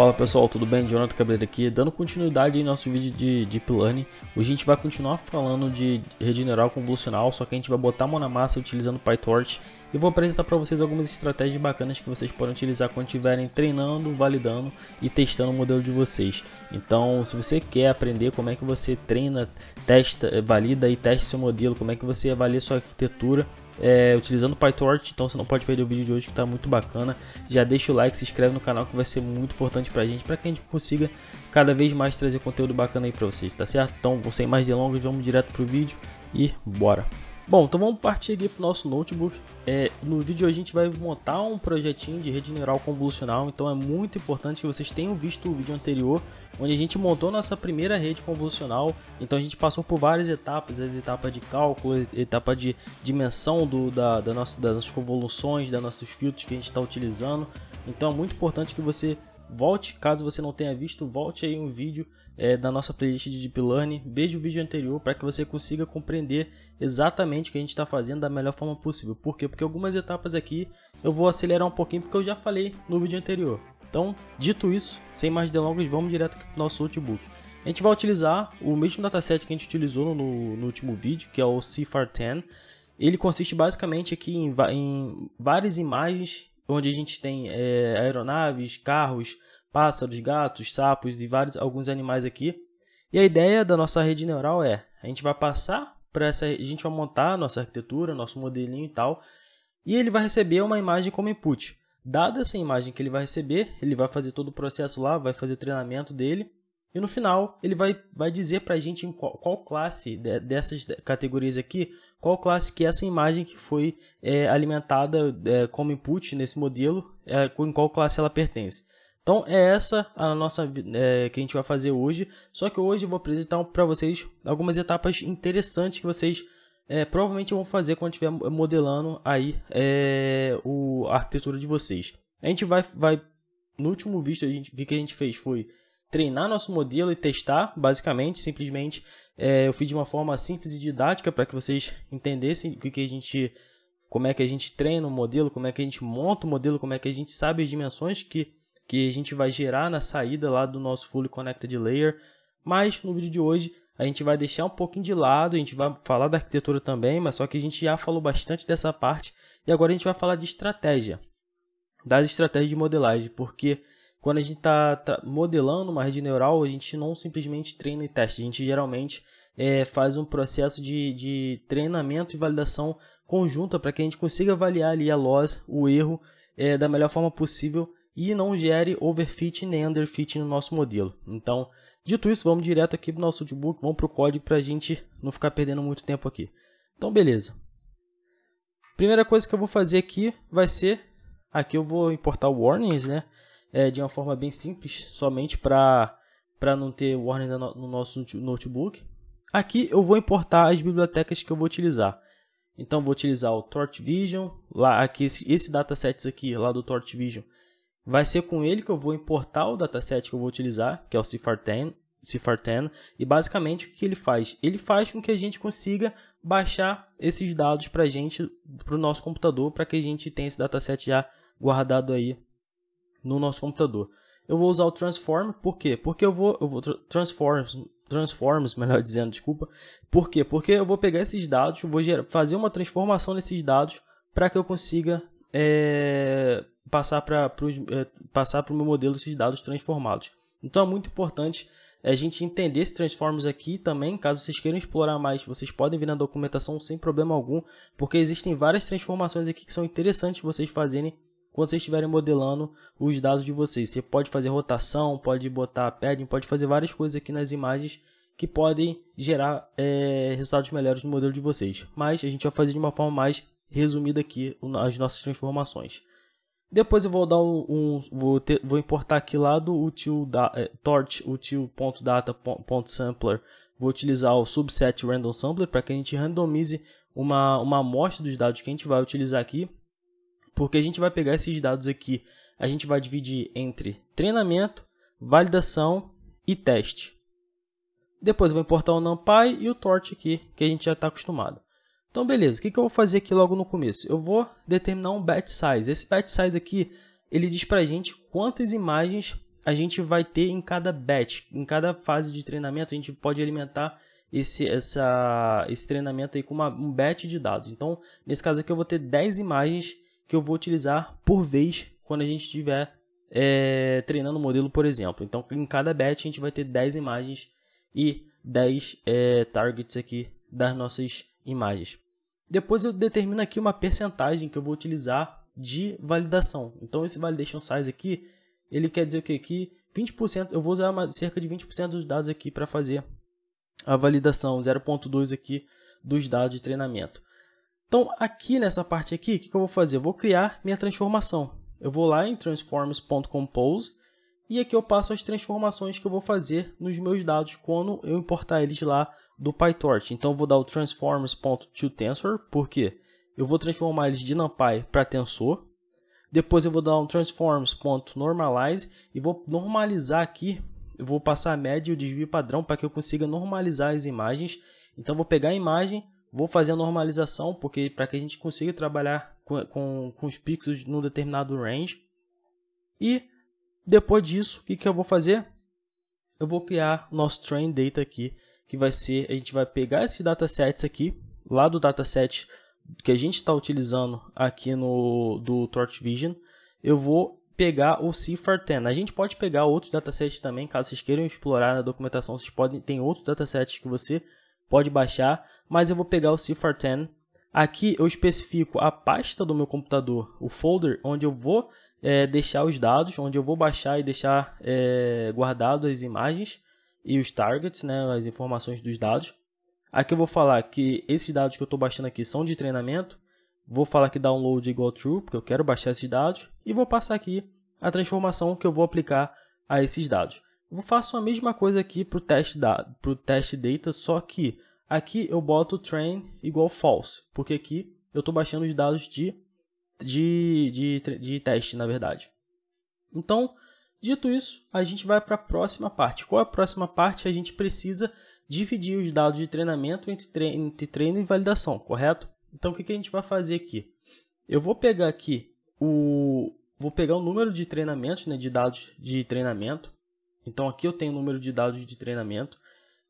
Fala pessoal, tudo bem? Jonathan Cabreira aqui, dando continuidade em nosso vídeo de Deep Learning. Hoje a gente vai continuar falando de rede neural convolucional, só que a gente vai botar a mão na massa utilizando PyTorch e vou apresentar para vocês algumas estratégias bacanas que vocês podem utilizar quando estiverem treinando, validando e testando o modelo de vocês. Então, se você quer aprender como é que você treina, testa, eh, valida e testa seu modelo, como é que você avalia sua arquitetura, é, utilizando o PyTorch, então você não pode perder o vídeo de hoje que está muito bacana. Já deixa o like, se inscreve no canal que vai ser muito importante para a gente, para que a gente consiga cada vez mais trazer conteúdo bacana aí para vocês, tá certo? Então, sem mais delongas, vamos direto pro vídeo e bora! Bom, então vamos partir aqui para o nosso notebook. É, no vídeo a gente vai montar um projetinho de rede neural convolucional, então é muito importante que vocês tenham visto o vídeo anterior onde a gente montou nossa primeira rede convolucional. Então a gente passou por várias etapas, as etapas de cálculo, etapa de dimensão do, da, da nossa, das nossas convoluções, dos nossos filtros que a gente está utilizando. Então é muito importante que você volte, caso você não tenha visto, volte aí um vídeo é, da nossa playlist de Deep Learning, veja o vídeo anterior para que você consiga compreender exatamente o que a gente está fazendo da melhor forma possível. Por quê? Porque algumas etapas aqui eu vou acelerar um pouquinho porque eu já falei no vídeo anterior. Então, dito isso, sem mais delongas, vamos direto para o nosso notebook. A gente vai utilizar o mesmo dataset que a gente utilizou no, no último vídeo, que é o CIFAR10. Ele consiste basicamente aqui em, em, várias imagens, onde a gente tem é, aeronaves, carros, pássaros, gatos, sapos e vários alguns animais aqui. E a ideia da nossa rede neural é, a gente vai passar para essa, a gente vai montar a nossa arquitetura, nosso modelinho e tal, e ele vai receber uma imagem como input. Dada essa imagem que ele vai receber, ele vai fazer todo o processo lá, vai fazer o treinamento dele. E no final, ele vai, vai dizer para a gente em qual, qual classe de, dessas categorias aqui, qual classe que é essa imagem que foi é, alimentada é, como input nesse modelo, é, em qual classe ela pertence. Então é essa a nossa é, que a gente vai fazer hoje, só que hoje eu vou apresentar para vocês algumas etapas interessantes que vocês é, provavelmente eu vou fazer quando estiver modelando aí é, o, a arquitetura de vocês. A gente vai, vai no último vídeo a gente, o que, que a gente fez foi treinar nosso modelo e testar, basicamente, simplesmente é, eu fiz de uma forma simples e didática para que vocês entendessem o que, que a gente, como é que a gente treina o modelo, como é que a gente monta o modelo, como é que a gente sabe as dimensões que, que a gente vai gerar na saída lá do nosso Fully Connected Layer. Mas no vídeo de hoje a gente vai deixar um pouquinho de lado, a gente vai falar da arquitetura também, mas só que a gente já falou bastante dessa parte e agora a gente vai falar de estratégia, das estratégias de modelagem, porque quando a gente está modelando uma rede neural, a gente não simplesmente treina e testa, a gente geralmente é, faz um processo de, de treinamento e validação conjunta para que a gente consiga avaliar ali a loss, o erro, é, da melhor forma possível e não gere overfit nem underfit no nosso modelo. Então, Dito isso, vamos direto aqui para o nosso notebook, vamos para o código para a gente não ficar perdendo muito tempo aqui. Então, beleza. Primeira coisa que eu vou fazer aqui vai ser, aqui eu vou importar o warnings, né? É, de uma forma bem simples, somente para não ter warnings no nosso notebook. Aqui eu vou importar as bibliotecas que eu vou utilizar. Então vou utilizar o TorchVision, lá aqui esse, esse datasets aqui lá do TorchVision, vai ser com ele que eu vou importar o dataset que eu vou utilizar, que é o Cifar10, Cifarten. E basicamente o que ele faz? Ele faz com que a gente consiga baixar esses dados para a gente, para o nosso computador, para que a gente tenha esse dataset já guardado aí no nosso computador. Eu vou usar o transform, por quê? Porque eu vou, eu vou transform transforms, melhor dizendo, desculpa. Por quê? Porque eu vou pegar esses dados, vou gerar, fazer uma transformação nesses dados para que eu consiga é, passar para é, passar para o meu modelo esses dados transformados. Então é muito importante é a gente entender esse Transformers aqui também. Caso vocês queiram explorar mais, vocês podem vir na documentação sem problema algum, porque existem várias transformações aqui que são interessantes vocês fazerem quando vocês estiverem modelando os dados de vocês. Você pode fazer rotação, pode botar padding, pode fazer várias coisas aqui nas imagens que podem gerar é, resultados melhores no modelo de vocês. Mas a gente vai fazer de uma forma mais resumida aqui as nossas transformações. Depois eu vou dar um, um vou, ter, vou importar aqui lá do util da, é, torch util.data.sampler. Vou utilizar o subset random sampler para que a gente randomize uma, uma amostra dos dados que a gente vai utilizar aqui. Porque a gente vai pegar esses dados aqui, a gente vai dividir entre treinamento, validação e teste. Depois eu vou importar o NumPy e o Torch aqui, que a gente já está acostumado. Então, beleza, o que, que eu vou fazer aqui logo no começo? Eu vou determinar um batch size. Esse batch size aqui, ele diz para a gente quantas imagens a gente vai ter em cada batch. Em cada fase de treinamento, a gente pode alimentar esse, essa, esse treinamento aí com uma, um batch de dados. Então, nesse caso aqui, eu vou ter 10 imagens que eu vou utilizar por vez quando a gente estiver é, treinando o modelo, por exemplo. Então, em cada batch, a gente vai ter 10 imagens e 10 é, targets aqui das nossas imagens. Depois eu determino aqui uma percentagem que eu vou utilizar de validação. Então esse validation size aqui, ele quer dizer o que? Que 20%, eu vou usar uma, cerca de 20% dos dados aqui para fazer a validação, 0.2 aqui dos dados de treinamento. Então aqui nessa parte aqui, o que, que eu vou fazer? Eu vou criar minha transformação. Eu vou lá em transforms.compose e aqui eu passo as transformações que eu vou fazer nos meus dados quando eu importar eles lá do PyTorch. Então eu vou dar o transformers.toTensor, porque eu vou transformar eles de NumPy para tensor. Depois eu vou dar um transforms.normalize e vou normalizar aqui, eu vou passar a média e o desvio padrão para que eu consiga normalizar as imagens. Então vou pegar a imagem, vou fazer a normalização, porque para que a gente consiga trabalhar com, com, com os pixels num determinado range. E depois disso, o que, que eu vou fazer? Eu vou criar nosso train data aqui, que vai ser, a gente vai pegar esses datasets aqui, lá do dataset que a gente está utilizando aqui no do Torch Vision, eu vou pegar o CIFAR-10. A gente pode pegar outros datasets também, caso vocês queiram explorar na documentação, vocês podem, tem outros datasets que você pode baixar, mas eu vou pegar o CIFAR-10. Aqui eu especifico a pasta do meu computador, o folder, onde eu vou é, deixar os dados, onde eu vou baixar e deixar é, guardadas as imagens e os targets, né, as informações dos dados. Aqui eu vou falar que esses dados que eu estou baixando aqui são de treinamento. Vou falar que download é igual true, porque eu quero baixar esses dados. E vou passar aqui a transformação que eu vou aplicar a esses dados. Eu faço a mesma coisa aqui para o teste, da, teste data, só que aqui eu boto train igual false, porque aqui eu estou baixando os dados de, de, de, de teste, na verdade. Então, Dito isso, a gente vai para a próxima parte. Qual é a próxima parte? A gente precisa dividir os dados de treinamento entre, treino e validação, correto? Então, o que, a gente vai fazer aqui? Eu vou pegar aqui o, vou pegar o número de treinamento, né, de dados de treinamento. Então aqui eu tenho o número de dados de treinamento.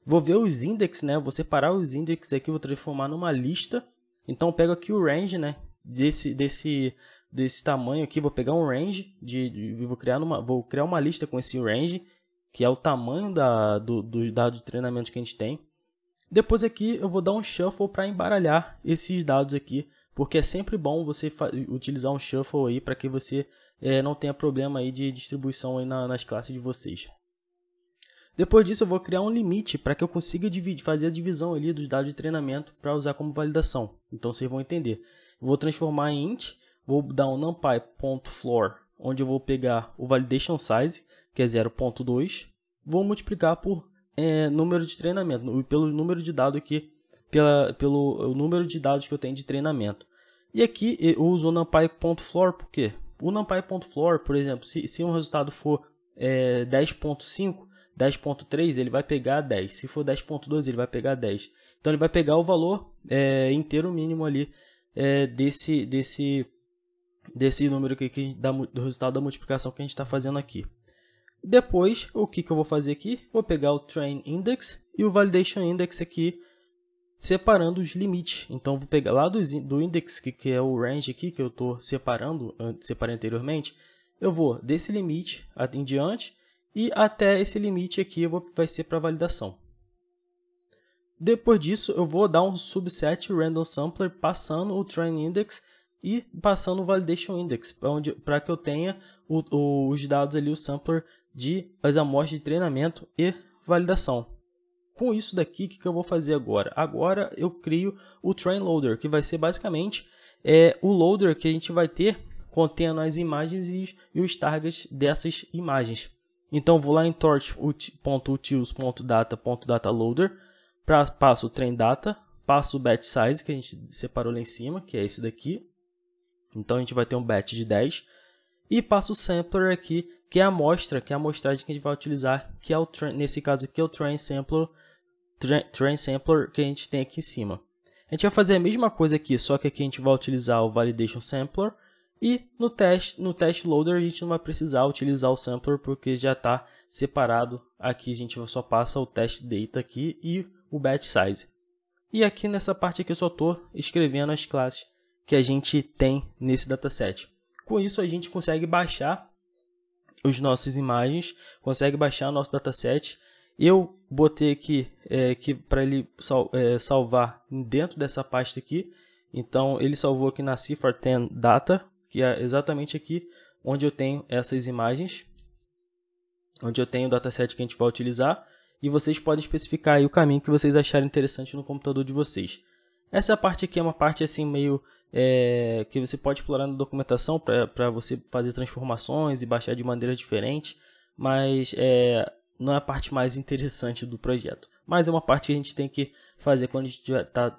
Vou ver os índices, né? Vou separar os índices aqui, vou transformar numa lista. Então eu pego aqui o range, né, desse desse desse tamanho aqui, vou pegar um range, de, de vou, criar uma, vou criar uma lista com esse range, que é o tamanho da, do, do dado de treinamento que a gente tem. Depois aqui eu vou dar um shuffle para embaralhar esses dados aqui, porque é sempre bom você utilizar um shuffle aí para que você é, não tenha problema aí de distribuição aí na, nas classes de vocês. Depois disso eu vou criar um limite para que eu consiga dividir, fazer a divisão ali dos dados de treinamento para usar como validação. Então vocês vão entender. vou transformar em int vou dar um numpy.floor, onde eu vou pegar o validation size, que é 0.2, vou multiplicar por é, número de treinamento, pelo número de dados que pela, pelo número de dados que eu tenho de treinamento. E aqui eu uso o numpy.floor por quê? O numpy.floor, por exemplo, se, se um resultado for é, 10.5, 10.3 ele vai pegar 10, se for 10.2 ele vai pegar 10. Então ele vai pegar o valor é, inteiro mínimo ali é, desse, desse desse número aqui que dá, do resultado da multiplicação que a gente está fazendo aqui. Depois, o que, que eu vou fazer aqui? Vou pegar o train index e o validation index aqui, separando os limites. Então, vou pegar lá do, do index, que, que é o range aqui, que eu estou separando, separei anteriormente, eu vou desse limite em diante e até esse limite aqui vou, vai ser para validação. Depois disso, eu vou dar um subset random sampler passando o train index e passando o validation index, para que eu tenha o, o, os dados ali, o sampler de as amostras de treinamento e validação. Com isso daqui, o que, que eu vou fazer agora? Agora eu crio o train loader, que vai ser basicamente é, o loader que a gente vai ter contendo as imagens e, e os targets dessas imagens. Então vou lá em torch.utils.data.dataloader, passo o train data, passo o batch size que a gente separou lá em cima, que é esse daqui, então a gente vai ter um batch de 10 e passa o sampler aqui, que é a amostra, que é a amostragem que a gente vai utilizar, que é o nesse caso aqui é o train sampler, train, train sampler que a gente tem aqui em cima. A gente vai fazer a mesma coisa aqui, só que aqui a gente vai utilizar o validation sampler e no test no test loader a gente não vai precisar utilizar o sampler porque já está separado. Aqui a gente só passa o test data aqui e o batch size. E aqui nessa parte aqui eu só estou escrevendo as classes que a gente tem nesse dataset. Com isso, a gente consegue baixar as nossas imagens, consegue baixar nosso dataset. Eu botei aqui é, que para ele sal, é, salvar dentro dessa pasta aqui. Então, ele salvou aqui na cifra 10 data, que é exatamente aqui onde eu tenho essas imagens, onde eu tenho o dataset que a gente vai utilizar. E vocês podem especificar o caminho que vocês acharem interessante no computador de vocês. Essa parte aqui é uma parte assim meio é, que você pode explorar na documentação para você fazer transformações e baixar de maneira diferente, mas é, não é a parte mais interessante do projeto. Mas é uma parte que a gente tem que fazer quando estiver tá,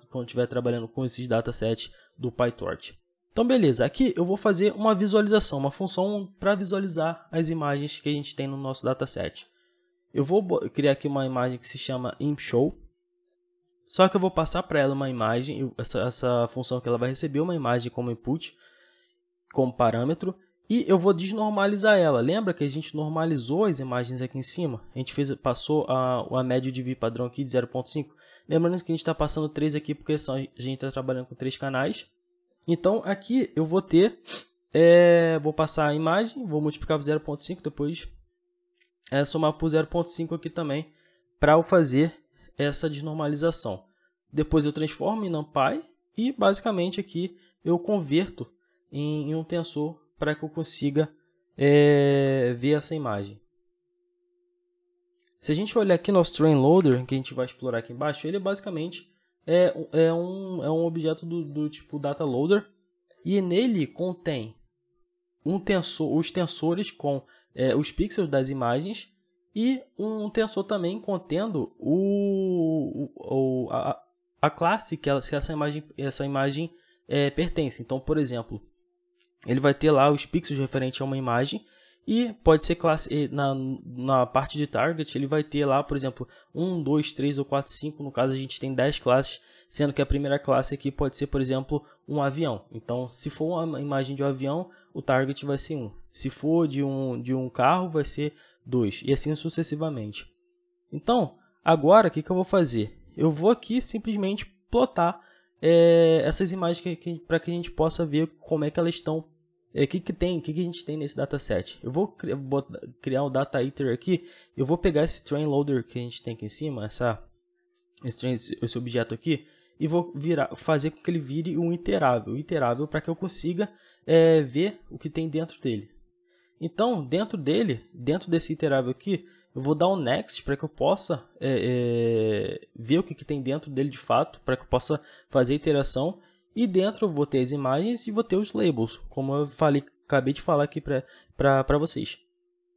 trabalhando com esses datasets do PyTorch. Então beleza, aqui eu vou fazer uma visualização, uma função para visualizar as imagens que a gente tem no nosso dataset. Eu vou criar aqui uma imagem que se chama impshow, só que eu vou passar para ela uma imagem, essa, essa função que ela vai receber uma imagem como input, como parâmetro, e eu vou desnormalizar ela. Lembra que a gente normalizou as imagens aqui em cima? A gente fez, passou a, a média de vi padrão aqui de 0.5. Lembrando que a gente está passando 3 aqui porque são, a gente está trabalhando com 3 canais. Então aqui eu vou ter, é, vou passar a imagem, vou multiplicar por 0.5, depois é, somar por 0.5 aqui também para eu fazer essa desnormalização. Depois eu transformo em NumPy e basicamente aqui eu converto em, um tensor para que eu consiga é, ver essa imagem. Se a gente olhar aqui nosso Train Loader, que a gente vai explorar aqui embaixo, ele basicamente é, é, um, é um objeto do, do tipo Data Loader e nele contém um tensor, os tensores com é, os pixels das imagens e um tensor também contendo o, o a, a, classe que, essa imagem, essa imagem é, pertence. Então, por exemplo, ele vai ter lá os pixels referentes a uma imagem e pode ser classe na, na parte de target, ele vai ter lá, por exemplo, 1, 2, 3 ou 4, 5. No caso, a gente tem 10 classes, sendo que a primeira classe aqui pode ser, por exemplo, um avião. Então, se for uma imagem de um avião, o target vai ser 1. Se for de um, de um carro, vai ser 2 e assim sucessivamente. Então, agora o que, que eu vou fazer? Eu vou aqui simplesmente plotar é, essas imagens para que a gente possa ver como é que elas estão, o eh, é, que, que tem, o que, que a gente tem nesse dataset. Eu vou, cri vou criar um data iter aqui, eu vou pegar esse train loader que a gente tem aqui em cima, essa, esse, train, esse objeto aqui, e vou virar, fazer com que ele vire um iterável, iterável para que eu consiga é, ver o que tem dentro dele. Então, dentro dele, dentro desse iterável aqui, eu vou dar um next para que eu possa é, é, ver o que, que, tem dentro dele de fato, para que eu possa fazer a iteração. E dentro eu vou ter as imagens e vou ter os labels, como eu falei, acabei de falar aqui para vocês.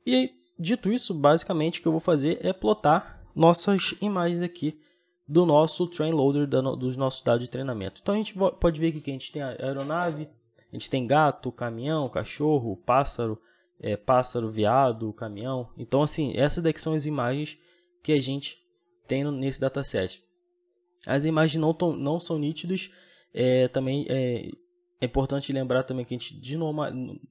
E aí, dito isso, basicamente o que eu vou fazer é plotar nossas imagens aqui do nosso train loader, dos nossos dados de treinamento. Então a gente pode ver aqui que a gente tem a aeronave, a gente tem gato, caminhão, cachorro, pássaro, é, pássaro, veado, caminhão. Então, assim, essas daqui são as imagens que a gente tem nesse dataset. As imagens não, tão, não são nítidas, é, também é, é, importante lembrar também que a gente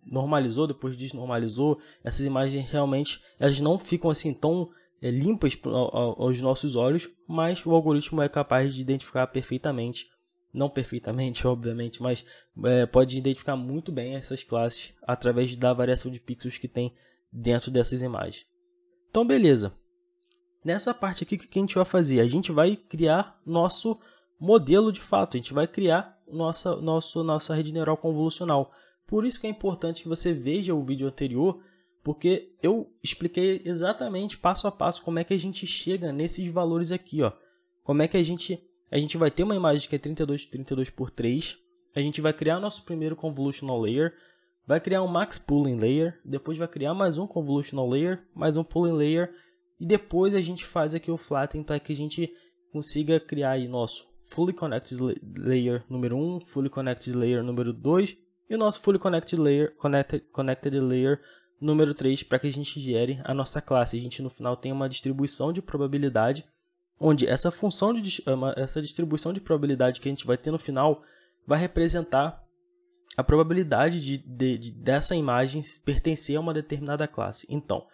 normalizou, depois desnormalizou. Essas imagens realmente elas não ficam assim tão é, limpas aos nossos olhos, mas o algoritmo é capaz de identificar perfeitamente não perfeitamente, obviamente, mas é, pode identificar muito bem essas classes através da variação de pixels que tem dentro dessas imagens. Então, beleza. Nessa parte aqui, o que a gente vai fazer? A gente vai criar nosso modelo de fato, a gente vai criar nossa, nosso, nossa rede neural convolucional. Por isso que é importante que você veja o vídeo anterior, porque eu expliquei exatamente passo a passo como é que a gente chega nesses valores aqui, ó. Como é que a gente a gente vai ter uma imagem que é 32, 32 por 3. A gente vai criar nosso primeiro convolutional layer, vai criar um max pooling layer, depois vai criar mais um convolutional layer, mais um pooling layer e depois a gente faz aqui o flatten para que a gente consiga criar aí nosso fully connected layer número 1, fully connected layer número 2 e o nosso fully connected layer, connected, connected layer número 3 para que a gente gere a nossa classe. A gente no final tem uma distribuição de probabilidade onde essa função de é essa distribuição de probabilidade que a gente vai ter no final vai representar a probabilidade de, de, de, dessa imagem pertencer a uma determinada classe. Então,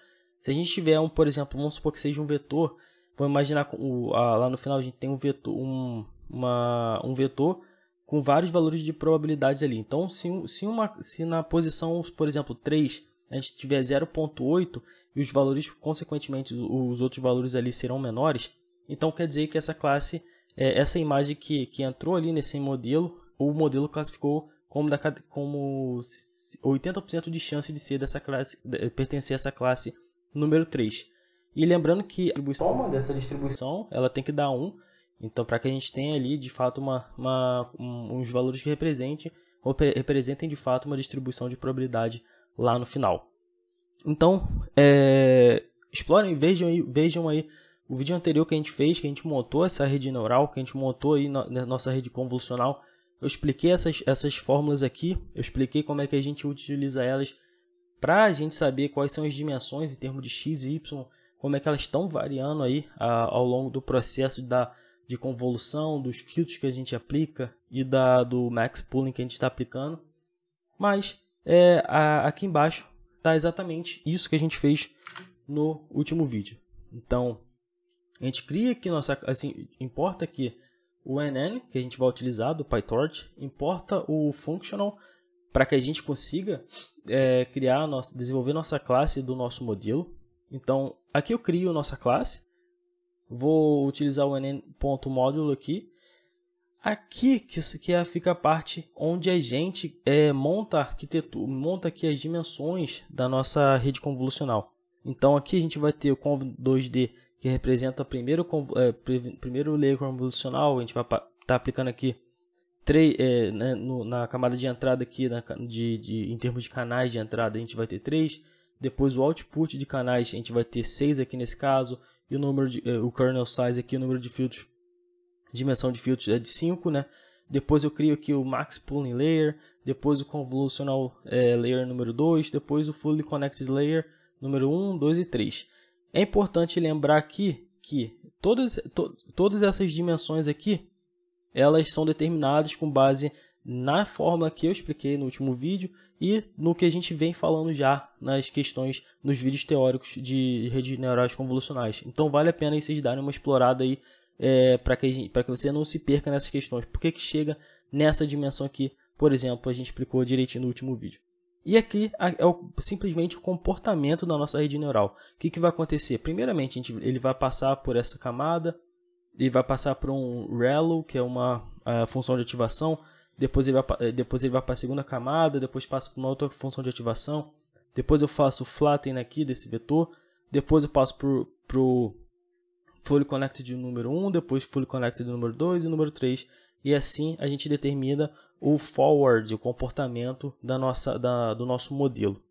se a gente tiver um, por exemplo, vamos supor que seja um vetor, vamos imaginar o, a, lá no final a gente tem um vetor, um, uma, um vetor com vários valores de probabilidade ali. Então, se, se, uma, se na posição, por exemplo, 3, a gente tiver 0.8 e os valores, consequentemente, os outros valores ali serão menores, então quer dizer que essa classe, é, essa imagem que, que entrou ali nesse modelo, o modelo classificou como, da, como 80% de chance de ser dessa classe, de eh, pertencer a essa classe número 3. E lembrando que a soma dessa distribuição ela tem que dar 1. Então, para que a gente tenha ali de fato uma, uma um, uns valores que representem, representem de fato uma distribuição de probabilidade lá no final. Então, é, explorem, vejam aí, vejam aí o vídeo anterior que a gente fez, que a gente montou essa rede neural, que a gente montou aí na, nossa rede convolucional, eu expliquei essas, essas fórmulas aqui, eu expliquei como é que a gente utiliza elas para a gente saber quais são as dimensões em termos de x e y, como é que elas estão variando aí a, ao longo do processo da, de convolução, dos filtros que a gente aplica e da, do max pooling que a gente está aplicando. Mas é, a, aqui embaixo está exatamente isso que a gente fez no último vídeo. Então, a gente cria que nossa, assim, importa que o NN que a gente vai utilizar do PyTorch, importa o functional para que a gente consiga é, criar nossa, desenvolver nossa classe do nosso modelo. Então, aqui eu crio nossa classe, vou utilizar o nn.modulo aqui. Aqui que, que é, fica a parte onde a gente é, monta a arquitetura, monta aqui as dimensões da nossa rede convolucional. Então aqui a gente vai ter o conv2d que representa o primeiro, é, primeiro layer convolucional, a gente vai estar tá aplicando aqui três, é, né, no, na camada de entrada aqui, na, de, de, em termos de canais de entrada, a gente vai ter 3, depois o output de canais a gente vai ter 6 aqui nesse caso, e o número de, eh, o kernel size aqui, o número de filtros, dimensão de filtros é de 5, né? Depois eu crio aqui o max pooling layer, depois o convolucional é, layer número 2, depois o fully connected layer número 1, um, 2 e 3. É importante lembrar aqui que todas, to, todas essas dimensões aqui, elas são determinadas com base na fórmula que eu expliquei no último vídeo e no que a gente vem falando já nas questões, nos vídeos teóricos de redes neurais convolucionais. Então vale a pena vocês darem uma explorada aí é, para que, que você não se perca nessas questões. Por que, que chega nessa dimensão aqui, por exemplo, a gente explicou direitinho no último vídeo. E aqui é o, simplesmente o comportamento da nossa rede neural. O que, que vai acontecer? Primeiramente, gente, ele vai passar por essa camada, ele vai passar por um relu, que é uma função de ativação, depois ele vai, eh, depois ele vai para a segunda camada, depois passa por uma outra função de ativação, depois eu faço o flatten aqui desse vetor, depois eu passo para o fully connected número 1, depois fully connected número 2 e número 3, e assim a gente determina o forward, o comportamento da nossa, da, do nosso modelo.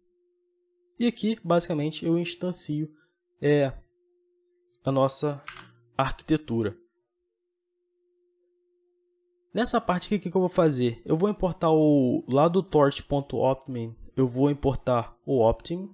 E aqui, basicamente, eu instancio é, a nossa arquitetura. Nessa parte aqui, o que eu vou fazer? Eu vou importar o, lá do torch.optim, eu vou importar o optim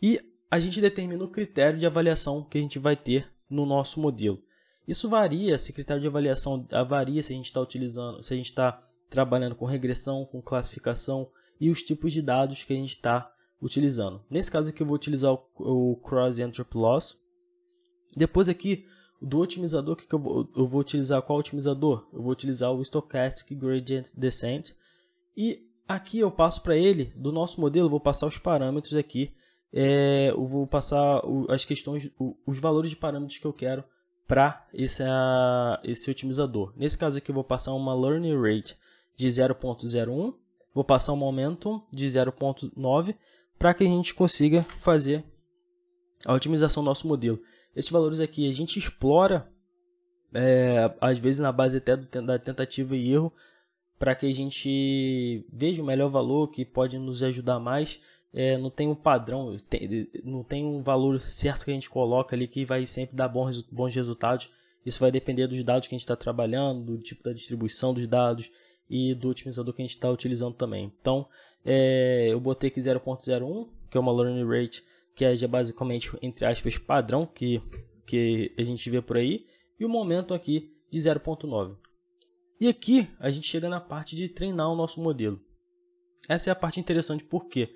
e a gente determina o critério de avaliação que a gente vai ter no nosso modelo. Isso varia, esse critério de avaliação varia se a gente está utilizando, se a gente está trabalhando com regressão, com classificação e os tipos de dados que a gente está utilizando. Nesse caso aqui eu vou utilizar o, Cross Entropy Loss. Depois aqui do otimizador, que, que eu, vou, eu vou utilizar qual otimizador? Eu vou utilizar o Stochastic Gradient Descent. E aqui eu passo para ele, do nosso modelo, vou passar os parâmetros aqui. É, eu vou passar o, as questões, o, os valores de parâmetros que eu quero para esse, esse otimizador. Nesse caso aqui eu vou passar uma Learning Rate de 0.01, vou passar um momentum de 0.9 para que a gente consiga fazer a otimização do nosso modelo. Esses valores aqui a gente explora, é, às vezes na base até da tentativa e erro, para que a gente veja o melhor valor que pode nos ajudar mais. É, não tem um padrão, tem, não tem um valor certo que a gente coloca ali que vai sempre dar bons, bons resultados. Isso vai depender dos dados que a gente está trabalhando, do tipo da distribuição dos dados e do otimizador que a gente está utilizando também. Então, é, eu botei aqui 0.01, que é uma learning rate que é basicamente, entre aspas, padrão que, que a gente vê por aí, e o momento aqui de 0.9. E aqui a gente chega na parte de treinar o nosso modelo. Essa é a parte interessante, por quê?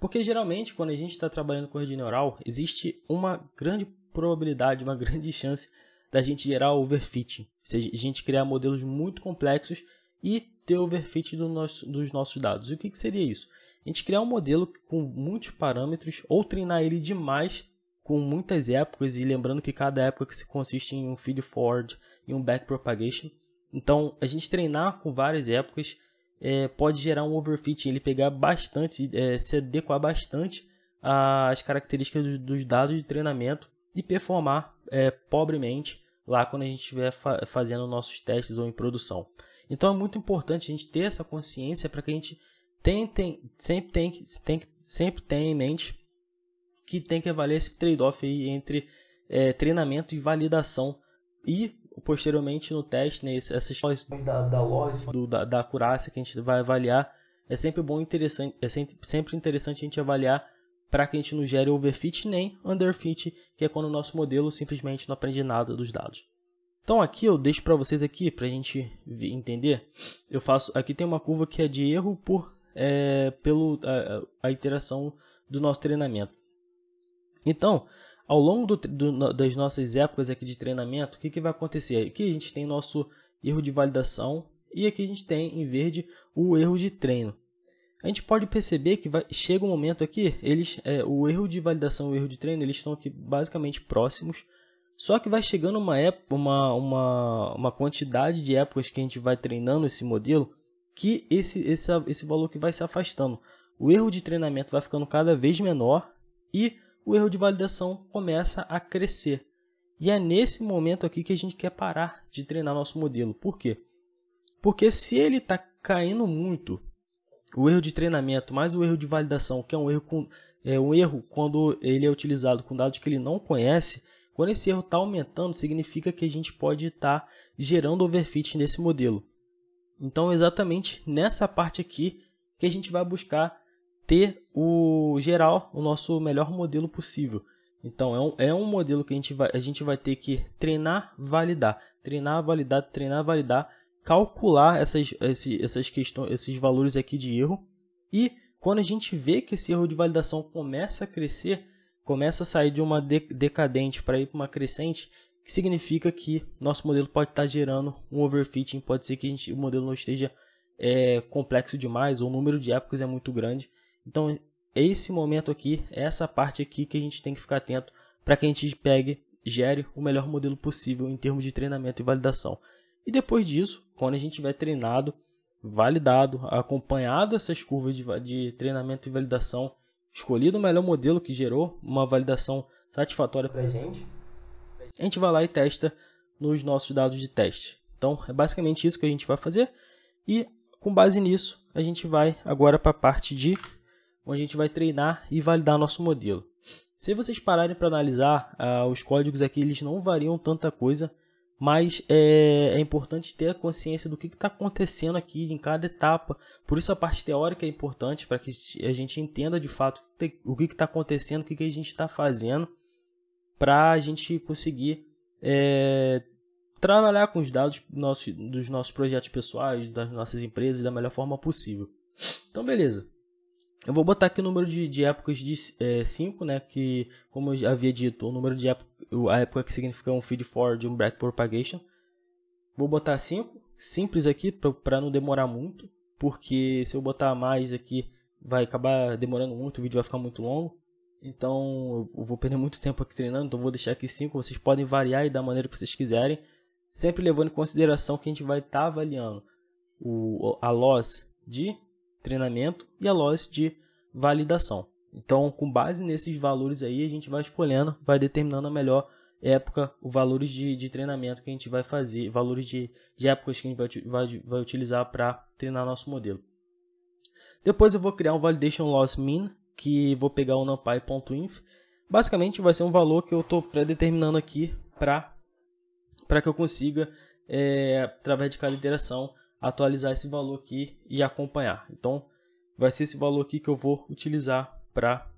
Porque geralmente, quando a gente está trabalhando com rede neural, existe uma grande probabilidade, uma grande chance da gente gerar overfitting, ou seja, a gente criar modelos muito complexos e ter overfit do nosso, dos nossos dados. E o que, que seria isso? A gente criar um modelo com muitos parâmetros ou treinar ele demais com muitas épocas e lembrando que cada época que se consiste em um feed forward e um back propagation. Então, a gente treinar com várias épocas é, pode gerar um overfit, ele pegar bastante, é, se adequar bastante às características dos, dos dados de treinamento e performar é, pobremente lá quando a gente estiver fa fazendo nossos testes ou em produção. Então é muito importante a gente ter essa consciência para que a gente tem, tem, sempre, tem, tem, sempre tenha em mente que tem que avaliar esse trade-off entre é, treinamento e validação. E posteriormente no teste, né, essas questões da, da lógica, do, da, da acurácia que a gente vai avaliar, é sempre bom interessante, é sempre interessante a gente avaliar para que a gente não gere overfit nem underfit, que é quando o nosso modelo simplesmente não aprende nada dos dados. Então aqui eu deixo para vocês aqui para a gente entender. Eu faço aqui tem uma curva que é de erro por é, pelo a, a, iteração do nosso treinamento. Então ao longo do, do, das nossas épocas aqui de treinamento, o que, que vai acontecer? Aqui a gente tem nosso erro de validação e aqui a gente tem em verde o erro de treino. A gente pode perceber que vai, chega um momento aqui, eles, é, o erro de validação e o erro de treino eles estão aqui basicamente próximos só que vai chegando uma, época, uma, uma, uma quantidade de épocas que a gente vai treinando esse modelo que esse, esse, esse valor que vai se afastando. O erro de treinamento vai ficando cada vez menor e o erro de validação começa a crescer. E é nesse momento aqui que a gente quer parar de treinar nosso modelo. Por quê? Porque se ele está caindo muito, o erro de treinamento mais o erro de validação, que é um erro, com, é um erro quando ele é utilizado com dados que ele não conhece, quando esse erro está aumentando, significa que a gente pode estar tá gerando overfit nesse modelo. Então, exatamente nessa parte aqui que a gente vai buscar ter o geral, o nosso melhor modelo possível. Então, é um, é um modelo que a gente, vai, a gente vai ter que treinar, validar, treinar, validar, treinar, validar, calcular essas, esses, essas questões, esses valores aqui de erro. E quando a gente vê que esse erro de validação começa a crescer, começa a sair de uma decadente para ir para uma crescente, que significa que nosso modelo pode estar tá gerando um overfitting, pode ser que gente, o modelo não esteja é, complexo demais, ou o número de épocas é muito grande. Então, esse momento aqui, é essa parte aqui que a gente tem que ficar atento para que a gente pegue, gere o melhor modelo possível em termos de treinamento e validação. E depois disso, quando a gente tiver treinado, validado, acompanhado essas curvas de, de treinamento e validação, escolhido o melhor modelo que gerou uma validação satisfatória para a gente, a gente vai lá e testa nos nossos dados de teste. Então, é basicamente isso que a gente vai fazer. E com base nisso, a gente vai agora para a parte de onde a gente vai treinar e validar nosso modelo. Se vocês pararem para analisar, ah, os códigos aqui eles não variam tanta coisa mas é, é, importante ter a consciência do que está acontecendo aqui em cada etapa. Por isso a parte teórica é importante para que a gente entenda de fato o que está acontecendo, o que, que a gente está fazendo, para a gente conseguir é, trabalhar com os dados dos nossos projetos pessoais, das nossas empresas da melhor forma possível. Então, beleza. Eu vou botar aqui o número de, de épocas de 5, é, né? Que, como eu havia dito, o número de épocas a época que significa um feed forward e um back propagation. Vou botar 5, simples aqui para não demorar muito, porque se eu botar mais aqui vai acabar demorando muito, o vídeo vai ficar muito longo. Então eu vou perder muito tempo aqui treinando, então vou deixar aqui 5, vocês podem variar e da maneira que vocês quiserem, sempre levando em consideração que a gente vai estar tá avaliando o, a loss de treinamento e a loss de validação. Então, com base nesses valores aí, a gente vai escolhendo, vai determinando a melhor época, os valores de, de treinamento que a gente vai fazer, valores de, de épocas que a gente vai, vai, vai utilizar para treinar nosso modelo. Depois eu vou criar um validation loss min, que vou pegar o numpy.inf. Basicamente vai ser um valor que eu estou predeterminando aqui para que eu consiga, é, através de cada iteração, atualizar esse valor aqui e acompanhar. Então, vai ser esse valor aqui que eu vou utilizar para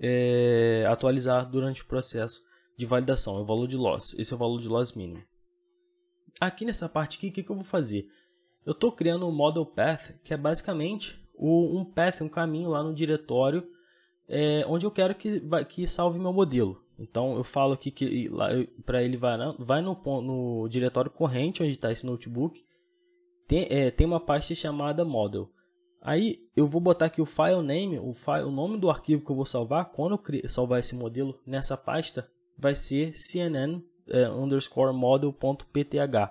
é, atualizar durante o processo de validação, é o valor de loss. Esse é o valor de loss mínimo. Aqui nessa parte aqui, o que, que, eu vou fazer? Eu estou criando um model path, que é basicamente o, um path, um caminho lá no diretório, é, onde eu quero que, que salve meu modelo. Então eu falo aqui que para ele vai, vai no, no, diretório corrente onde está esse notebook. Tem, é, tem uma pasta chamada model. Aí eu vou botar aqui o file name, o, file, o nome do arquivo que eu vou salvar. Quando eu salvar esse modelo nessa pasta, vai ser cnn é, underscore model.pth.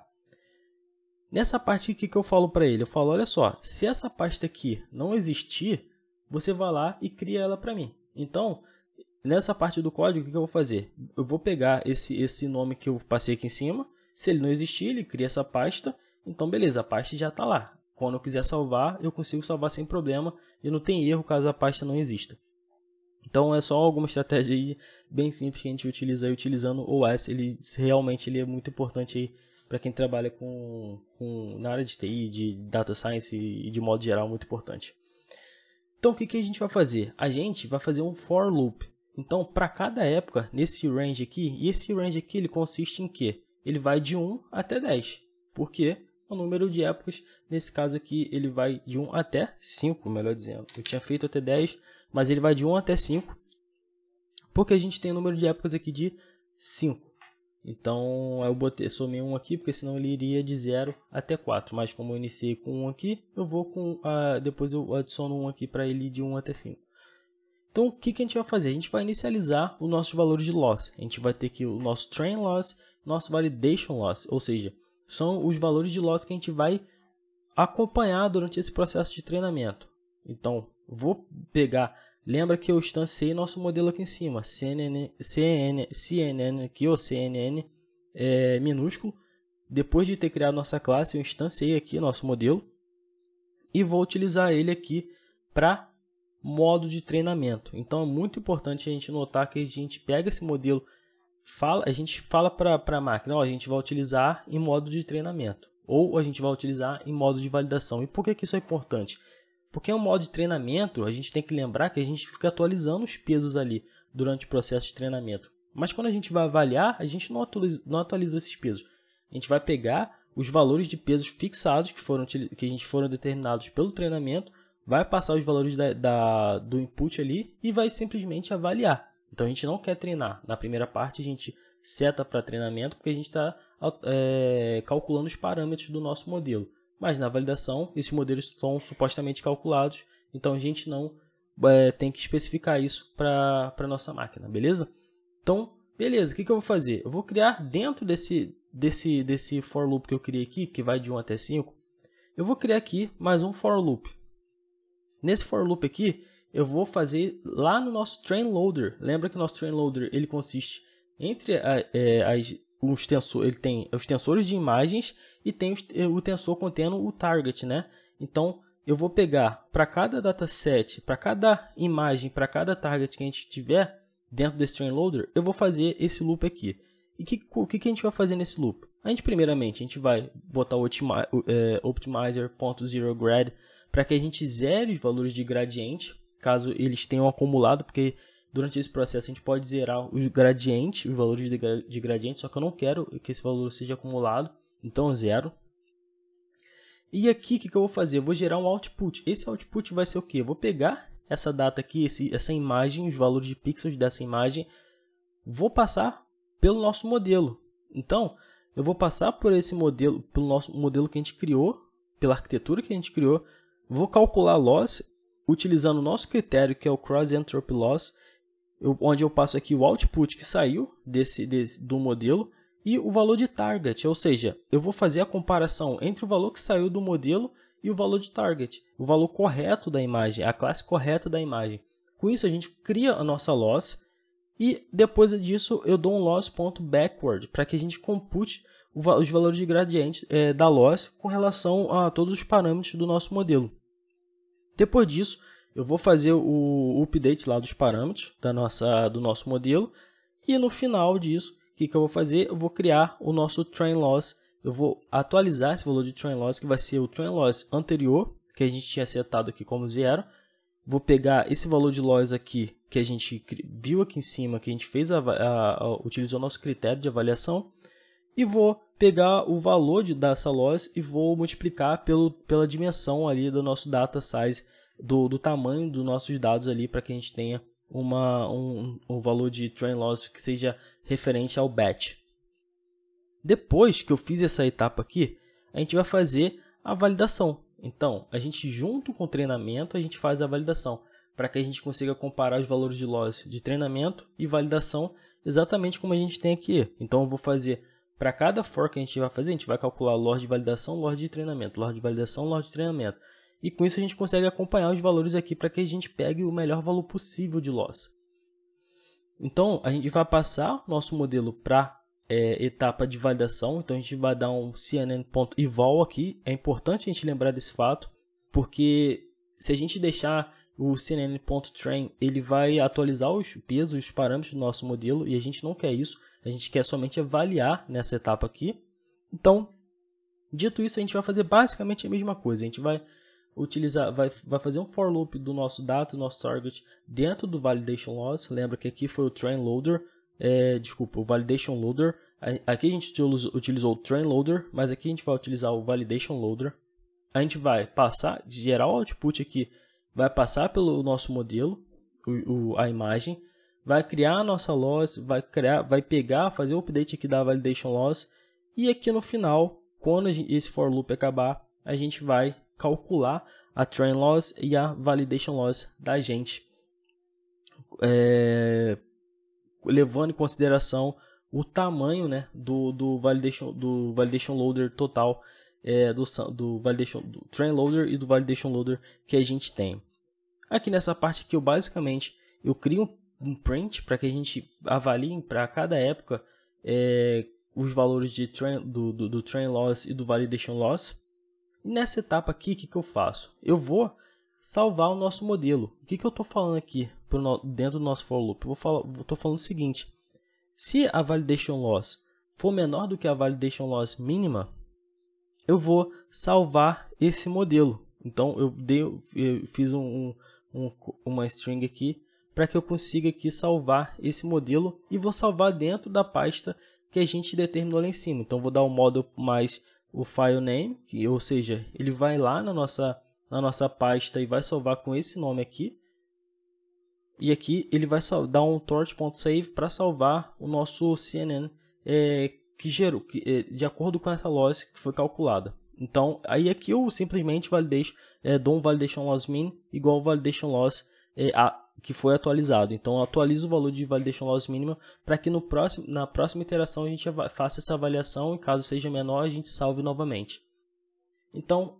Nessa parte aqui que eu falo para ele, eu falo, olha só, se essa pasta aqui não existir, você vai lá e cria ela para mim. Então, nessa parte do código, o que eu vou fazer? Eu vou pegar esse, esse nome que eu passei aqui em cima, se ele não existir, ele cria essa pasta, então beleza, a pasta já está lá quando eu quiser salvar, eu consigo salvar sem problema e não tem erro caso a pasta não exista. Então é só alguma estratégia bem simples que a gente utiliza aí, utilizando o OS, ele realmente ele é muito importante aí para quem trabalha com, com, na área de TI, de data science e de modo geral muito importante. Então o que, que a gente vai fazer? A gente vai fazer um for loop. Então para cada época nesse range aqui, e esse range aqui ele consiste em quê? Ele vai de 1 até 10. Por quê? o número de épocas. Nesse caso aqui, ele vai de 1 até 5, melhor dizendo. Eu tinha feito até 10, mas ele vai de 1 até 5, porque a gente tem o número de épocas aqui de 5. Então eu botei, somei 1 aqui, porque senão ele iria de 0 até 4. Mas como eu iniciei com 1 aqui, eu vou com. A, ah, depois eu adiciono 1 aqui para ele de 1 até 5. Então o que, que a gente vai fazer? A gente vai inicializar o nosso valor de loss. A gente vai ter que o nosso train loss, nosso validation loss, ou seja, são os valores de loss que a gente vai acompanhar durante esse processo de treinamento. Então, vou pegar. Lembra que eu instanciei nosso modelo aqui em cima, CNN, CNN, CNN aqui, ou CNN é, minúsculo. Depois de ter criado nossa classe, eu instanciei aqui nosso modelo e vou utilizar ele aqui para modo de treinamento. Então, é muito importante a gente notar que a gente pega esse modelo fala, a gente fala para a máquina, ó, a gente vai utilizar em modo de treinamento ou a gente vai utilizar em modo de validação. E por que, que isso é importante? Porque é um modo de treinamento, a gente tem que lembrar que a gente fica atualizando os pesos ali durante o processo de treinamento. Mas quando a gente vai avaliar, a gente não atualiza, não atualiza esses pesos. A gente vai pegar os valores de pesos fixados que foram que a gente foram determinados pelo treinamento, vai passar os valores da, da, do input ali e vai simplesmente avaliar. Então a gente não quer treinar. Na primeira parte a gente seta para treinamento porque a gente está é, calculando os parâmetros do nosso modelo. Mas na validação esses modelos são supostamente calculados, então a gente não é, tem que especificar isso para a nossa máquina, beleza? Então, beleza, o que, que eu vou fazer? Eu vou criar dentro desse, desse, desse for loop que eu criei aqui, que vai de 1 até 5, eu vou criar aqui mais um for loop. Nesse for loop aqui, eu vou fazer lá no nosso train loader. Lembra que o nosso train loader ele consiste entre a, é, as, os tensor, ele tem os tensores de imagens e tem é, o tensor contendo o target, né? Então eu vou pegar para cada dataset, para cada imagem, para cada target que a gente tiver dentro desse train loader, eu vou fazer esse loop aqui. E que, o que, que a gente vai fazer nesse loop? A gente primeiramente a gente vai botar o é, grad para que a gente zere os valores de gradiente caso eles tenham acumulado, porque durante esse processo a gente pode zerar os gradientes, os valores de, de gradiente, só que eu não quero que esse valor seja acumulado, então zero. E aqui o que, que, eu vou fazer? Eu vou gerar um output. Esse output vai ser o quê? Eu vou pegar essa data aqui, esse, essa imagem, os valores de pixels dessa imagem, vou passar pelo nosso modelo. Então, eu vou passar por esse modelo, pelo nosso modelo que a gente criou, pela arquitetura que a gente criou, vou calcular a loss utilizando o nosso critério, que é o Cross Entropy Loss, eu, onde eu passo aqui o output que saiu desse, desse, do modelo e o valor de target, ou seja, eu vou fazer a comparação entre o valor que saiu do modelo e o valor de target, o valor correto da imagem, a classe correta da imagem. Com isso, a gente cria a nossa loss e depois disso eu dou um loss.backward para que a gente compute os valores de gradientes é, da loss com relação a todos os parâmetros do nosso modelo. Depois disso, eu vou fazer o update lá dos parâmetros da nossa, do nosso modelo. E no final disso, o que, que eu vou fazer? Eu vou criar o nosso train loss. Eu vou atualizar esse valor de train loss, que vai ser o train loss anterior, que a gente tinha setado aqui como zero. Vou pegar esse valor de loss aqui, que a gente viu aqui em cima, que a gente fez a, a, a, utilizou nosso critério de avaliação e vou pegar o valor de, dessa loss e vou multiplicar pelo, pela dimensão ali do nosso data size, do, do tamanho dos nossos dados ali para que a gente tenha uma, um, um valor de train loss que seja referente ao batch. Depois que eu fiz essa etapa aqui, a gente vai fazer a validação. Então, a gente junto com o treinamento, a gente faz a validação para que a gente consiga comparar os valores de loss de treinamento e validação exatamente como a gente tem aqui. Então, eu vou fazer para cada for que a gente vai fazer, a gente vai calcular loss de validação, loss de treinamento, loss de validação, loss de treinamento. E com isso a gente consegue acompanhar os valores aqui para que a gente pegue o melhor valor possível de loss. Então, a gente vai passar nosso modelo para é, etapa de validação. Então, a gente vai dar um cnn.eval aqui. É importante a gente lembrar desse fato, porque se a gente deixar o cnn.train, ele vai atualizar os pesos, os parâmetros do nosso modelo, e a gente não quer isso. A gente quer somente avaliar nessa etapa aqui. Então, dito isso, a gente vai fazer basicamente a mesma coisa. A gente vai utilizar, vai, vai fazer um for loop do nosso data, do nosso target dentro do validation loss. Lembra que aqui foi o train loader, é, desculpa, o validation loader. Aqui a gente utilizou o train loader, mas aqui a gente vai utilizar o validation loader. A gente vai passar, gerar o output aqui, vai passar pelo nosso modelo, o, o, a imagem, vai criar a nossa loss, vai, criar, vai pegar, fazer o update aqui da validation loss, e aqui no final, quando esse for loop acabar, a gente vai calcular a train loss e a validation loss da gente, é, levando em consideração o tamanho né, do, do, validation, do validation loader total, é, do, do, validation, do train loader e do validation loader que a gente tem. Aqui nessa parte que eu basicamente eu crio um print para que a gente avalie para cada época é, os valores de train, do, do, do, train loss e do validation loss. E nessa etapa aqui, o que, que eu faço? Eu vou salvar o nosso modelo. O que, que eu estou falando aqui pro, dentro do nosso for loop? Eu estou falando o seguinte, se a validation loss for menor do que a validation loss mínima, eu vou salvar esse modelo. Então eu, dei, eu fiz um, um, uma string aqui para que eu consiga aqui salvar esse modelo e vou salvar dentro da pasta que a gente determinou lá em cima. Então vou dar o model mais o file name, que, ou seja, ele vai lá na nossa, na nossa pasta e vai salvar com esse nome aqui. E aqui ele vai dar um torch.save para salvar o nosso CNN é, que gerou, que, é, de acordo com essa loss que foi calculada. Então, aí aqui eu simplesmente validation, é, dou um validation loss min igual validation loss é, a, que foi atualizado. Então atualiza o valor de validation loss mínima para que no próximo, na próxima iteração a gente faça essa avaliação e caso seja menor a gente salve novamente. Então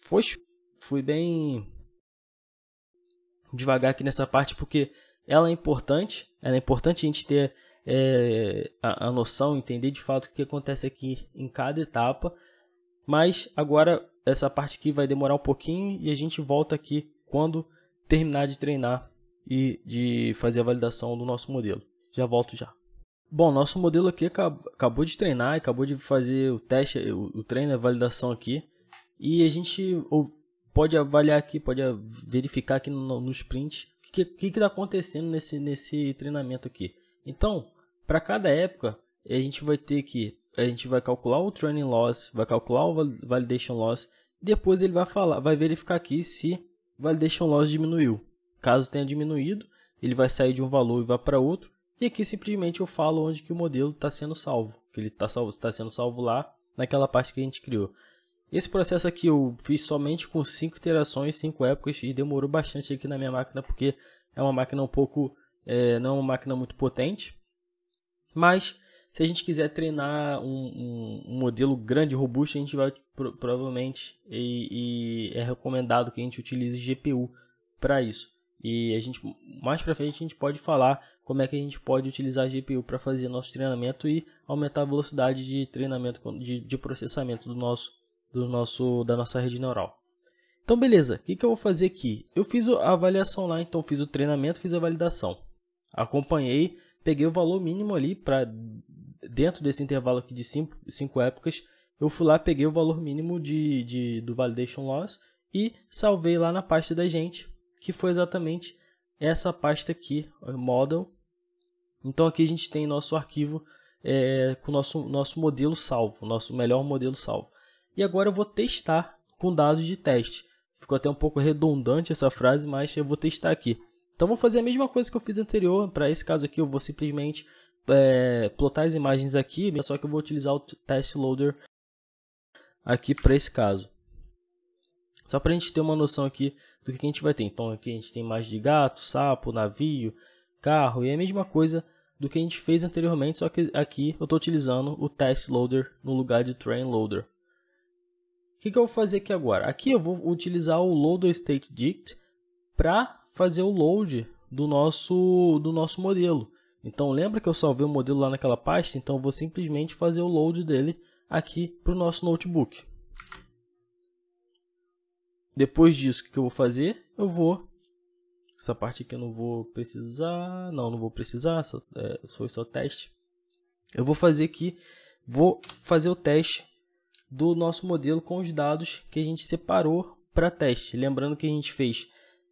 foi, fui bem devagar aqui nessa parte porque ela é importante, ela é importante a gente ter é, a, a noção, entender de fato o que acontece aqui em cada etapa. Mas agora essa parte aqui vai demorar um pouquinho e a gente volta aqui quando terminar de treinar e de fazer a validação do nosso modelo. Já volto já. Bom, nosso modelo aqui acabou de treinar, acabou de fazer o teste, o treino, a validação aqui. E a gente pode avaliar aqui, pode verificar aqui no, sprint o que está acontecendo nesse, nesse treinamento aqui. Então, para cada época, a gente vai ter que a gente vai calcular o training loss, vai calcular o validation loss, depois ele vai falar, vai verificar aqui se deixar validation loss diminuiu. Caso tenha diminuído, ele vai sair de um valor e vai para outro. E aqui simplesmente eu falo onde que o modelo está sendo salvo, que ele está tá sendo salvo lá naquela parte que a gente criou. Esse processo aqui eu fiz somente com 5 iterações, 5 épocas e demorou bastante aqui na minha máquina porque é uma máquina um pouco, é, não é uma máquina muito potente. Mas se a gente quiser treinar um, um, modelo grande, robusto, a gente vai pro, provavelmente e, e, é recomendado que a gente utilize GPU para isso. E a gente mais para frente a gente pode falar como é que a gente pode utilizar a GPU para fazer nosso treinamento e aumentar a velocidade de treinamento de, de processamento do nosso, do nosso da nossa rede neural. Então beleza, o que, que eu vou fazer aqui? Eu fiz a avaliação lá, então fiz o treinamento, fiz a validação, acompanhei, peguei o valor mínimo ali para dentro desse intervalo aqui de cinco, épocas, eu fui lá, peguei o valor mínimo de, de, do validation loss e salvei lá na pasta da gente, que foi exatamente essa pasta aqui, model. Então aqui a gente tem nosso arquivo é, com o nosso, nosso modelo salvo, nosso melhor modelo salvo. E agora eu vou testar com dados de teste. Ficou até um pouco redundante essa frase, mas eu vou testar aqui. Então vou fazer a mesma coisa que eu fiz anterior. Para esse caso aqui, eu vou simplesmente é, plotar as imagens aqui, só que eu vou utilizar o test loader aqui para esse caso. Só para a gente ter uma noção aqui do que a gente vai ter. Então aqui a gente tem imagem de gato, sapo, navio, carro e é a mesma coisa do que a gente fez anteriormente, só que aqui eu estou utilizando o test loader no lugar de train loader. O que, que eu vou fazer aqui agora? Aqui eu vou utilizar o loader state dict para fazer o load do nosso, do nosso modelo. Então lembra que eu salvei o modelo lá naquela pasta? Então vou simplesmente fazer o load dele aqui para o nosso notebook. Depois disso, o que eu vou fazer? Eu vou... Essa parte aqui eu não vou precisar... Não, não vou precisar, só, é, foi só teste. Eu vou fazer aqui, vou fazer o teste do nosso modelo com os dados que a gente separou para teste. Lembrando que a gente fez,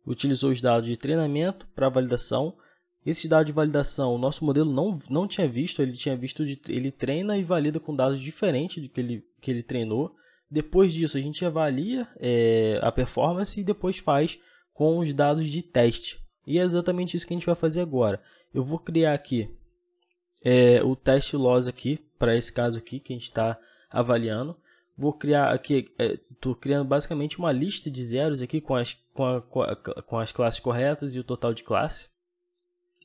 utilizou os dados de treinamento para validação, esse dados de validação, o nosso modelo não, não tinha visto, ele tinha visto, de, ele treina e valida com dados diferentes do que ele, que ele treinou. Depois disso, a gente avalia é, a performance e depois faz com os dados de teste. E é exatamente isso que a gente vai fazer agora. Eu vou criar aqui é, o teste loss aqui, para esse caso aqui que a gente está avaliando. Vou criar aqui, estou é, criando basicamente uma lista de zeros aqui com as, com, a, com, a, com as classes corretas e o total de classe.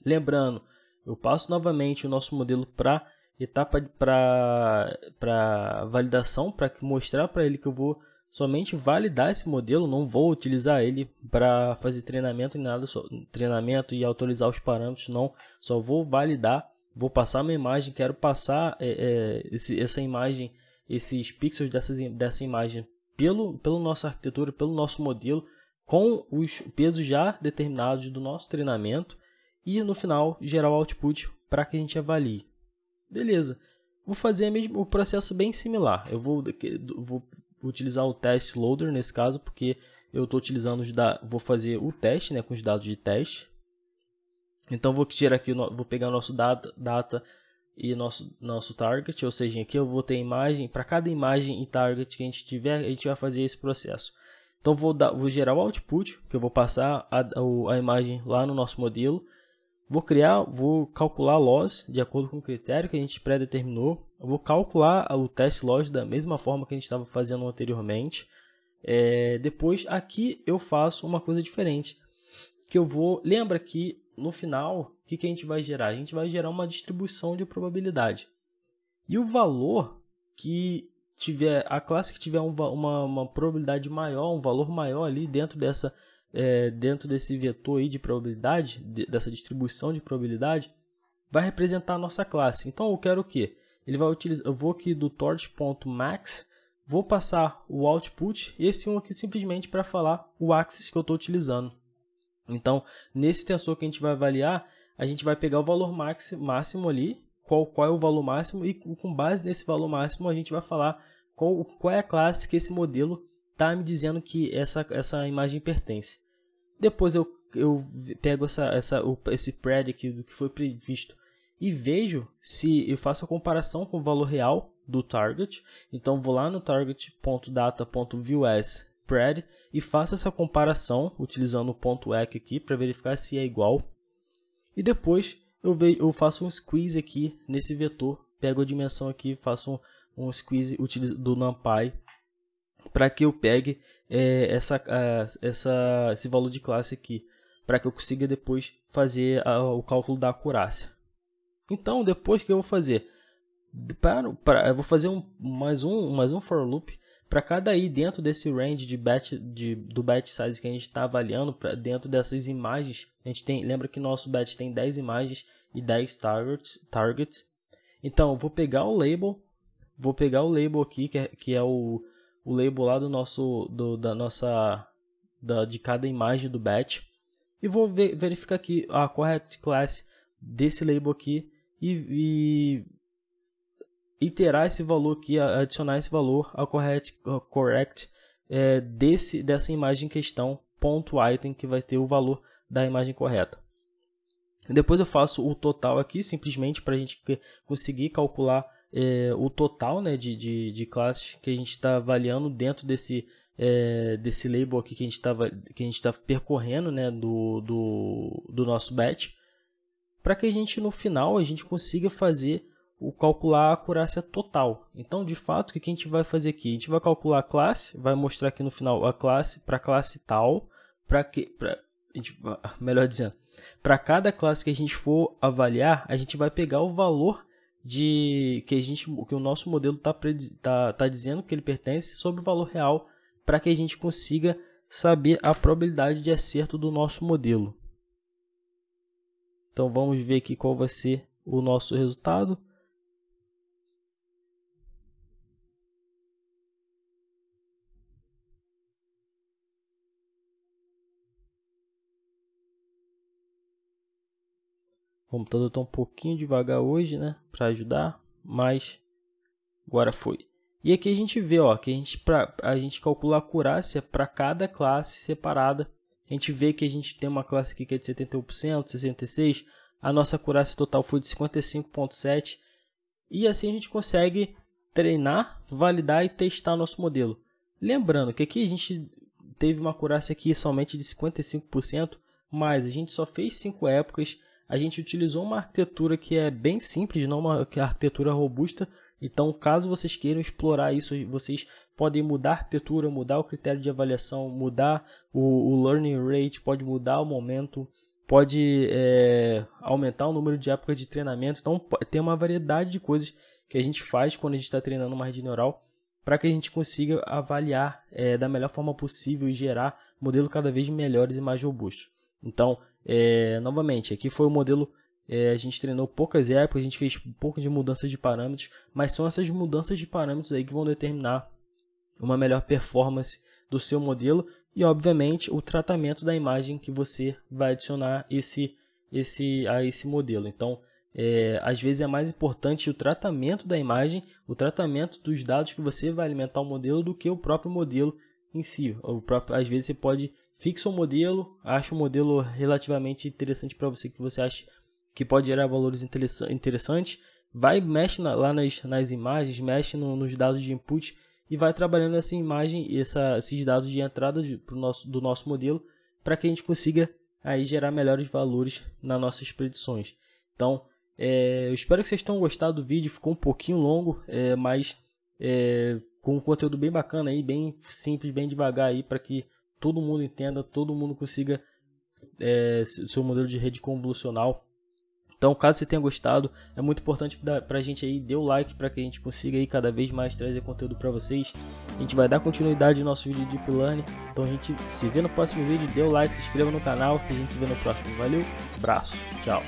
Lembrando, eu passo novamente o nosso modelo para etapa para validação, para mostrar para ele que eu vou somente validar esse modelo, não vou utilizar ele para fazer treinamento e nada, só, treinamento e autorizar os parâmetros, não, só vou validar, vou passar uma imagem, quero passar é, é, esse, essa imagem, esses pixels dessas, dessa imagem pelo, pelo nossa arquitetura, pelo nosso modelo, com os pesos já determinados do nosso treinamento e no final gerar o output para que a gente avalie. Beleza. Vou fazer mesmo, o processo bem similar. Eu vou, vou utilizar o test loader nesse caso, porque eu estou utilizando os da, vou fazer o teste né, com os dados de teste. Então vou tirar aqui, vou pegar o nosso data, data e nosso, nosso target, ou seja, aqui eu vou ter imagem, para cada imagem e target que a gente tiver, a gente vai fazer esse processo. Então vou, dar, vou gerar o output, que eu vou passar a, a imagem lá no nosso modelo, Vou criar, vou calcular loss de acordo com o critério que a gente pré-determinou. Vou calcular o teste loss da mesma forma que a gente estava fazendo anteriormente. É, depois, aqui eu faço uma coisa diferente, que eu vou... Lembra que no final, o que, que a gente vai gerar? A gente vai gerar uma distribuição de probabilidade. E o valor que tiver, a classe que tiver uma, uma, uma probabilidade maior, um valor maior ali dentro dessa é, dentro desse vetor aí de probabilidade, de, dessa distribuição de probabilidade, vai representar a nossa classe. Então eu quero o quê? Ele vai utilizar, eu vou aqui do torch.max, vou passar o output, esse um aqui simplesmente para falar o axis que eu estou utilizando. Então, nesse tensor que a gente vai avaliar, a gente vai pegar o valor max, máximo ali, qual, qual é o valor máximo, e com base nesse valor máximo a gente vai falar qual, qual é a classe que esse modelo está me dizendo que essa, essa imagem pertence. Depois eu, eu pego essa, essa, esse pred aqui do que foi previsto e vejo se eu faço a comparação com o valor real do target. Então vou lá no target.data.viewas pred e faço essa comparação utilizando o ponto .ec aqui para verificar se é igual. E depois eu, vejo, eu faço um squeeze aqui nesse vetor, pego a dimensão aqui, faço um, um squeeze do NumPy para que eu pegue é, essa, essa, esse valor de classe aqui, para que eu consiga depois fazer a, o cálculo da acurácia. Então, depois que eu vou fazer, para, para, eu vou fazer um, mais, um, mais um for loop para cada i dentro desse range de batch, de, do batch size que a gente está avaliando, pra, dentro dessas imagens, a gente tem, lembra que nosso batch tem 10 imagens e 10 targets, targets. Então, eu vou pegar o label, vou pegar o label aqui, que é, que é o o label lá do nosso, do, da nossa, da, de cada imagem do batch. E vou ver, verificar aqui a correct class desse label aqui e, e iterar esse valor aqui, adicionar esse valor a correct, ao correct é, desse, dessa imagem em questão, ponto item, que vai ter o valor da imagem correta. Depois eu faço o total aqui, simplesmente para a gente conseguir calcular é, o total né, de, de, de classes que a gente está avaliando dentro desse, é, desse label aqui que a gente está tá percorrendo né, do, do, do nosso batch, para que a gente no final a gente consiga fazer o calcular a acurácia total. Então, de fato, o que a gente vai fazer aqui? A gente vai calcular a classe, vai mostrar aqui no final a classe para classe tal, para que, pra, melhor dizendo, para cada classe que a gente for avaliar, a gente vai pegar o valor de que a gente, que o nosso modelo está tá, tá dizendo que ele pertence sobre o valor real para que a gente consiga saber a probabilidade de acerto do nosso modelo. Então vamos ver aqui qual vai ser o nosso resultado. computador está um pouquinho devagar hoje, né? Para ajudar, mas agora foi. E aqui a gente vê, ó, que a gente, pra, a gente calcula a acurácia para cada classe separada. A gente vê que a gente tem uma classe aqui que é de 71%, 66%. A nossa acurácia total foi de 55,7%. E assim a gente consegue treinar, validar e testar nosso modelo. Lembrando que aqui a gente teve uma acurácia aqui somente de 55%, mas a gente só fez 5 épocas a gente utilizou uma arquitetura que é bem simples, não é uma arquitetura robusta. Então, caso vocês queiram explorar isso, vocês podem mudar a arquitetura, mudar o critério de avaliação, mudar o, o learning rate, pode mudar o momento, pode é, aumentar o número de épocas de treinamento. Então, tem uma variedade de coisas que a gente faz quando a gente está treinando uma rede neural para que a gente consiga avaliar é, da melhor forma possível e gerar modelos cada vez melhores e mais robustos. Então, é, novamente, aqui foi o modelo. É, a gente treinou poucas épocas, a gente fez um pouco de mudanças de parâmetros, mas são essas mudanças de parâmetros aí que vão determinar uma melhor performance do seu modelo e, obviamente, o tratamento da imagem que você vai adicionar esse, esse, a esse modelo. Então, é, às vezes é mais importante o tratamento da imagem, o tratamento dos dados que você vai alimentar o modelo do que o próprio modelo em si. Próprio, às vezes você pode fixa um modelo, acha um modelo relativamente interessante para você que você acha que pode gerar valores interessantes, vai mexe na, lá nas, nas imagens, mexe no, nos dados de input e vai trabalhando essa imagem e esses dados de entrada de, nosso, do nosso modelo para que a gente consiga aí gerar melhores valores nas nossas predições. Então, é, eu espero que vocês tenham gostado do vídeo, ficou um pouquinho longo, é, mas é, com um conteúdo bem bacana aí, bem simples, bem devagar aí para que todo mundo entenda, todo mundo consiga é, seu modelo de rede convolucional. Então, caso você tenha gostado, é muito importante para a gente aí, dê o like para que a gente consiga aí cada vez mais trazer conteúdo para vocês. A gente vai dar continuidade no nosso vídeo de Deep Learning. Então, a gente se vê no próximo vídeo, dê o like, se inscreva no canal, que a gente se vê no próximo. Valeu, abraço, tchau.